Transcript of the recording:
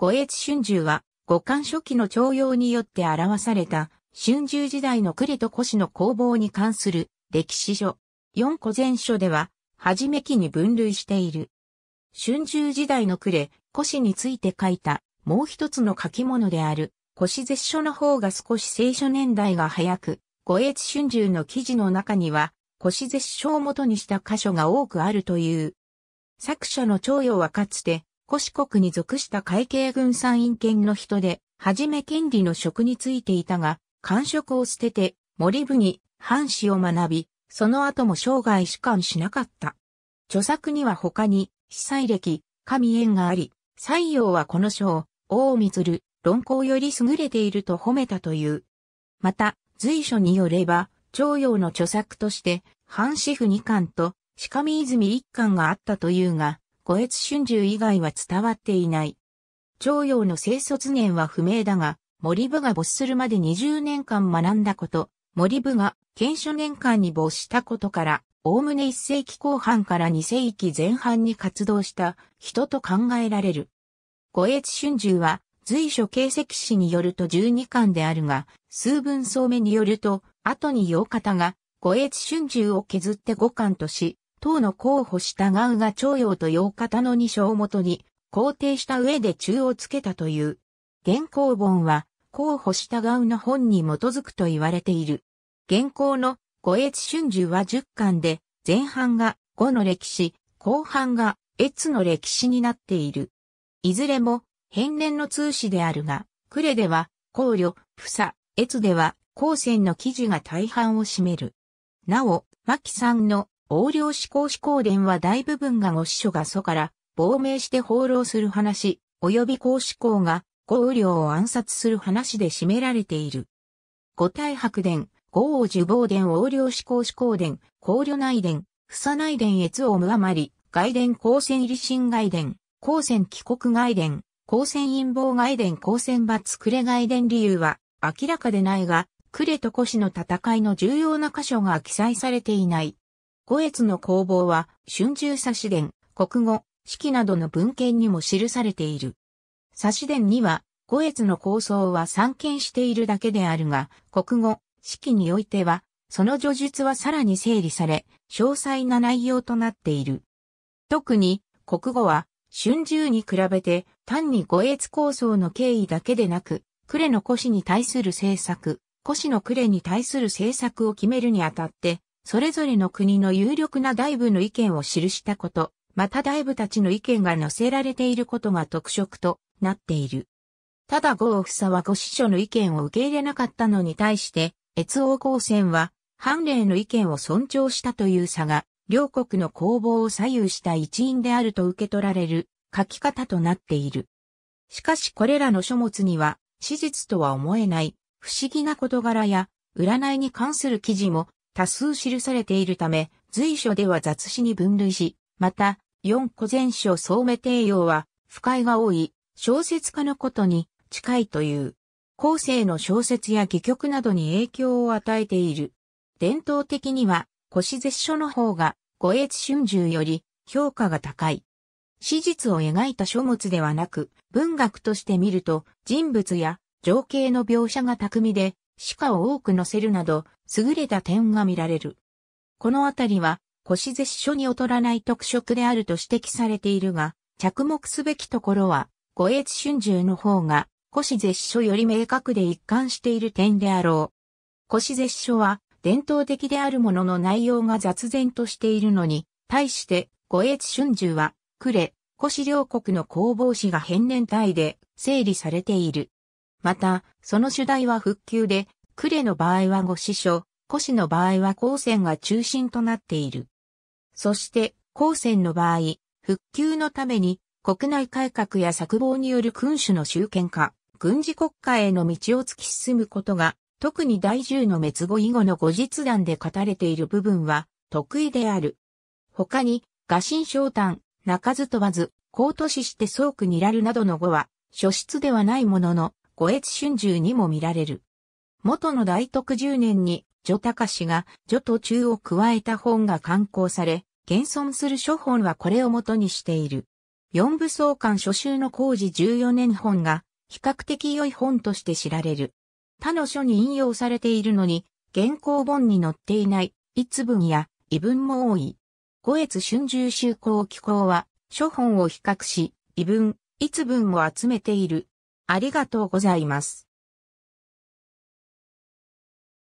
五越春秋は、五漢初期の徴用によって表された、春秋時代の栗と古紙の攻防に関する歴史書。四個前書では、はじめ期に分類している。春秋時代のれ古紙について書いた、もう一つの書き物である、古紙絶書の方が少し聖書年代が早く、五越春秋の記事の中には、古紙絶書を元にした箇所が多くあるという。作者の徴用はかつて、古四国に属した会計軍参院権の人で、はじめ権利の職についていたが、官職を捨てて、森部に、藩士を学び、その後も生涯主官しなかった。著作には他に、司祭歴、神縁があり、西洋はこの書を、王る、論考より優れていると褒めたという。また、随所によれば、徴用の著作として、藩士府二巻と、鹿見泉一巻があったというが、五越春秋以外は伝わっていない。長陽の生卒年は不明だが、森部が没するまで20年間学んだこと、森部が検書年間に没したことから、おおむね1世紀後半から2世紀前半に活動した人と考えられる。五越春秋は随所形跡史によると12巻であるが、数分総目によると、後に洋方が五越春秋を削って5巻とし、党の候補したガウが徴用と洋方の二章をもとに、肯定した上で中をつけたという。原稿本は、候補したガウの本に基づくと言われている。原稿の五越春秋は十巻で、前半が五の歴史、後半が越の歴史になっている。いずれも、変年の通史であるが、呉では、考慮、房、越では、光線の記事が大半を占める。なお、牧さんの横領思考思考伝は大部分が御司書が祖から亡命して放浪する話、及び公思考が公領を暗殺する話で占められている。五体白伝、五王受望伝横領思考思考伝、公領内伝、房内伝越王無余り、外伝公選り新外伝、公選帰国外伝、公選陰謀外伝公選罰れ外伝理由は明らかでないが、呉と古市の戦いの重要な箇所が記載されていない。五越の工房は、春秋差し伝、国語、四季などの文献にも記されている。差し伝には、五越の構想は散見しているだけであるが、国語、四季においては、その叙述はさらに整理され、詳細な内容となっている。特に、国語は、春秋に比べて、単に五越構想の経緯だけでなく、呉の古史に対する政策、古史の呉に対する政策を決めるにあたって、それぞれの国の有力な大部の意見を記したこと、また大部たちの意見が載せられていることが特色となっている。ただ五王房はご師匠の意見を受け入れなかったのに対して、越王高専は、判例の意見を尊重したという差が、両国の攻防を左右した一因であると受け取られる書き方となっている。しかしこれらの書物には、史実とは思えない、不思議な事柄や、占いに関する記事も多数記されているため、随所では雑誌に分類し、また、四個前書総目帝王は、不快が多い、小説家のことに近いという。後世の小説や戯曲などに影響を与えている。伝統的には、腰絶書の方が、五越春秋より評価が高い。史実を描いた書物ではなく、文学として見ると、人物や情景の描写が巧みで、鹿を多く乗せるなど、優れた点が見られる。このあたりは、腰絶書に劣らない特色であると指摘されているが、着目すべきところは、五越春秋の方が、腰絶書より明確で一貫している点であろう。腰絶書は、伝統的であるものの内容が雑然としているのに、対して、五越春秋は、呉、腰両国の攻防史が変年体で整理されている。また、その主題は復旧で、呉の場合は五師匠、古市の場合は高専が中心となっている。そして、高専の場合、復旧のために、国内改革や策謀による君主の集権化、軍事国家への道を突き進むことが、特に第10の滅後以後の後日談で語れている部分は、得意である。他に、画心昇誕、泣かず飛ばず、高都市して総区にらるなどの語は、書質ではないものの、五越春秋にも見られる。元の大徳十年に、女高氏が女と中を加えた本が刊行され、現存する諸本はこれを元にしている。四部総監初秋の工事十四年本が、比較的良い本として知られる。他の書に引用されているのに、原稿本に載っていない、一文や異文も多い。五越春秋秋行紀行は、諸本を比較し、異文、一文を集めているありがとうございます。